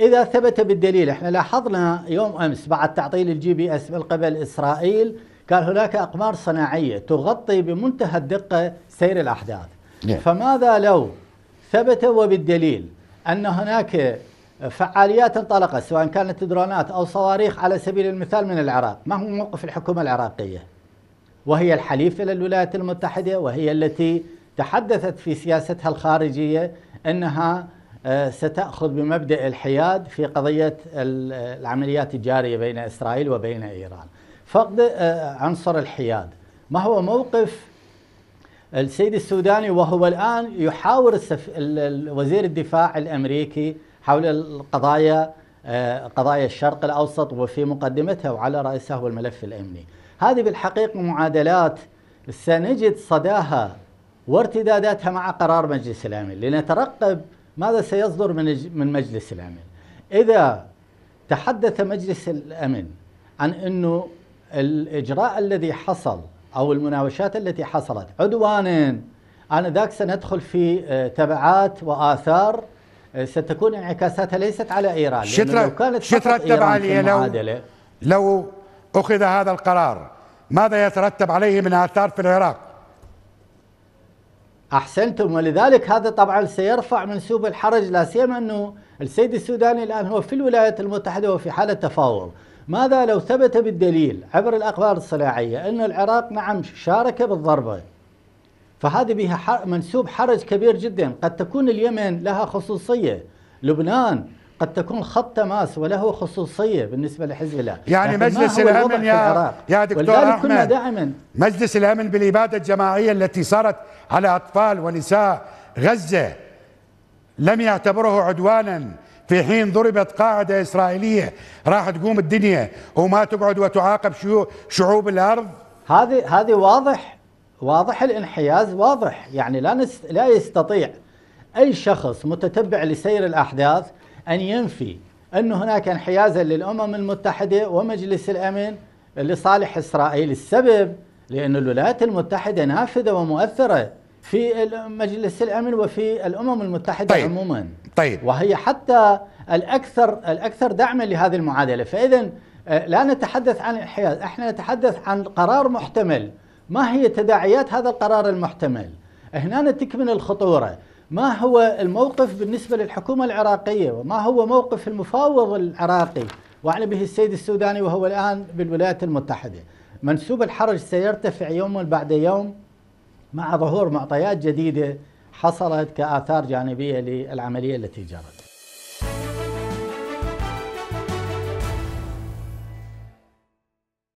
إذا ثبت بالدليل احنا لاحظنا يوم أمس بعد تعطيل الجي بي اس من قبل إسرائيل كان هناك أقمار صناعية تغطي بمنتهى الدقة سير الأحداث yeah. نعم. فماذا لو ثبت وبالدليل أن هناك فعاليات انطلقت سواء كانت درونات أو صواريخ على سبيل المثال من العراق ما هو موقف الحكومة العراقية وهي الحليفة للولايات المتحدة وهي التي تحدثت في سياستها الخارجية أنها آه، ستأخذ بمبدأ الحياد في قضية العمليات الجارية بين إسرائيل وبين إيران فقد آه، عنصر الحياد ما هو موقف السيد السوداني وهو الآن يحاور وزير الدفاع الأمريكي حول القضايا آه، قضايا الشرق الأوسط وفي مقدمتها وعلى رأسها هو الملف الأمني هذه بالحقيقة معادلات سنجد صداها وارتداداتها مع قرار مجلس الأمن لنترقب ماذا سيصدر من من مجلس الامن؟ اذا تحدث مجلس الامن عن انه الاجراء الذي حصل او المناوشات التي حصلت عدوانا انذاك سندخل في آه، تبعات واثار آه، ستكون انعكاساتها ليست على ايران شترة لو كانت شترة تبع لو لو اخذ هذا القرار ماذا يترتب عليه من اثار في العراق؟ احسنتم ولذلك هذا طبعا سيرفع منسوب الحرج لا سيما انه السيد السوداني الان هو في الولايات المتحده وفي حاله تفاوض ماذا لو ثبت بالدليل عبر الاقبار الصناعيه ان العراق نعم شارك بالضربه فهذه بها منسوب حرج كبير جدا قد تكون اليمن لها خصوصيه لبنان قد تكون خط تماس وله خصوصيه بالنسبه لحزب الله يعني مجلس الامن يا يا دكتور احمد كنا دائما مجلس الامن بالاباده الجماعيه التي صارت على اطفال ونساء غزه لم يعتبره عدوانا في حين ضربت قاعده اسرائيليه راح تقوم الدنيا وما تقعد وتعاقب شعوب الارض هذه هذه واضح واضح الانحياز واضح يعني لا نست لا يستطيع اي شخص متتبع لسير الاحداث أن ينفي أن هناك انحيازا للأمم المتحدة ومجلس الأمن لصالح إسرائيل السبب لأن الولايات المتحدة نافذة ومؤثرة في مجلس الأمن وفي الأمم المتحدة طيب. عموما طيب. وهي حتى الأكثر, الأكثر دعما لهذه المعادلة فإذا آه، لا نتحدث عن انحياز احنا نتحدث عن قرار محتمل ما هي تداعيات هذا القرار المحتمل هنا تكمن الخطورة ما هو الموقف بالنسبة للحكومة العراقية وما هو موقف المفاوض العراقي وعلى به السيد السوداني وهو الآن بالولايات المتحدة منسوب الحرج سيرتفع يوما بعد يوم مع ظهور معطيات جديدة حصلت كآثار جانبية للعملية التي جرت